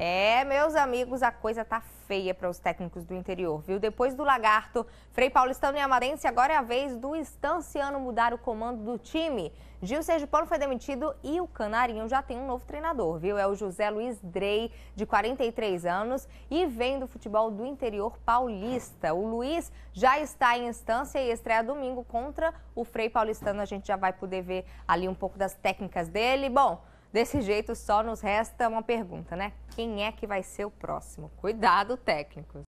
É, meus amigos, a coisa tá feia para os técnicos do interior, viu? Depois do Lagarto, Frei Paulistano e Amarense, agora é a vez do Estanciano mudar o comando do time. Gil Sergipano foi demitido e o Canarinho já tem um novo treinador, viu? É o José Luiz Drey, de 43 anos e vem do futebol do interior paulista. O Luiz já está em instância e estreia domingo contra o Frei Paulistano. A gente já vai poder ver ali um pouco das técnicas dele. Bom... Desse jeito, só nos resta uma pergunta, né? Quem é que vai ser o próximo? Cuidado, técnicos!